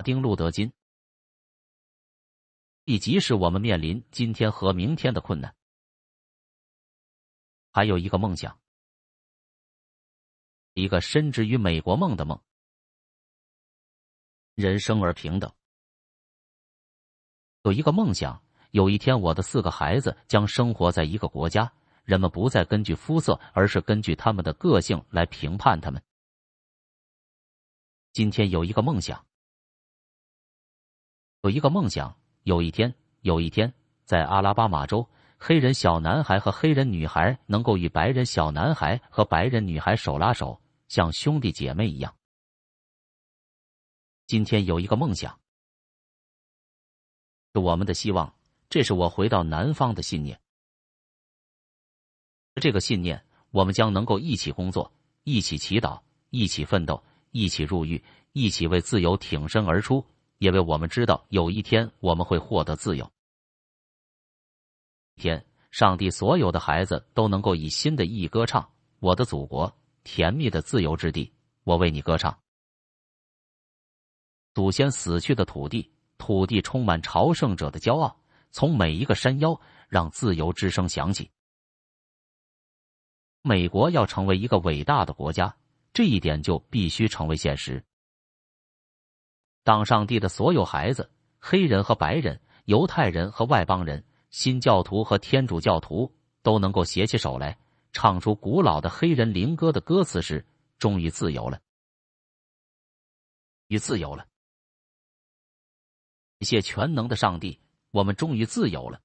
马丁·路德·金，以即使我们面临今天和明天的困难，还有一个梦想，一个深植于美国梦的梦：人生而平等。有一个梦想，有一天我的四个孩子将生活在一个国家，人们不再根据肤色，而是根据他们的个性来评判他们。今天有一个梦想。有一个梦想，有一天，有一天，在阿拉巴马州，黑人小男孩和黑人女孩能够与白人小男孩和白人女孩手拉手，像兄弟姐妹一样。今天有一个梦想，是我们的希望，这是我回到南方的信念。这个信念，我们将能够一起工作，一起祈祷，一起奋斗，一起入狱，一起为自由挺身而出。因为我们知道有一天我们会获得自由，天，上帝，所有的孩子都能够以新的意义歌唱。我的祖国，甜蜜的自由之地，我为你歌唱。祖先死去的土地，土地充满朝圣者的骄傲，从每一个山腰，让自由之声响起。美国要成为一个伟大的国家，这一点就必须成为现实。当上帝的所有孩子，黑人和白人、犹太人和外邦人、新教徒和天主教徒都能够携起手来，唱出古老的黑人灵歌的歌词时，终于自由了，与自由了。谢全能的上帝，我们终于自由了。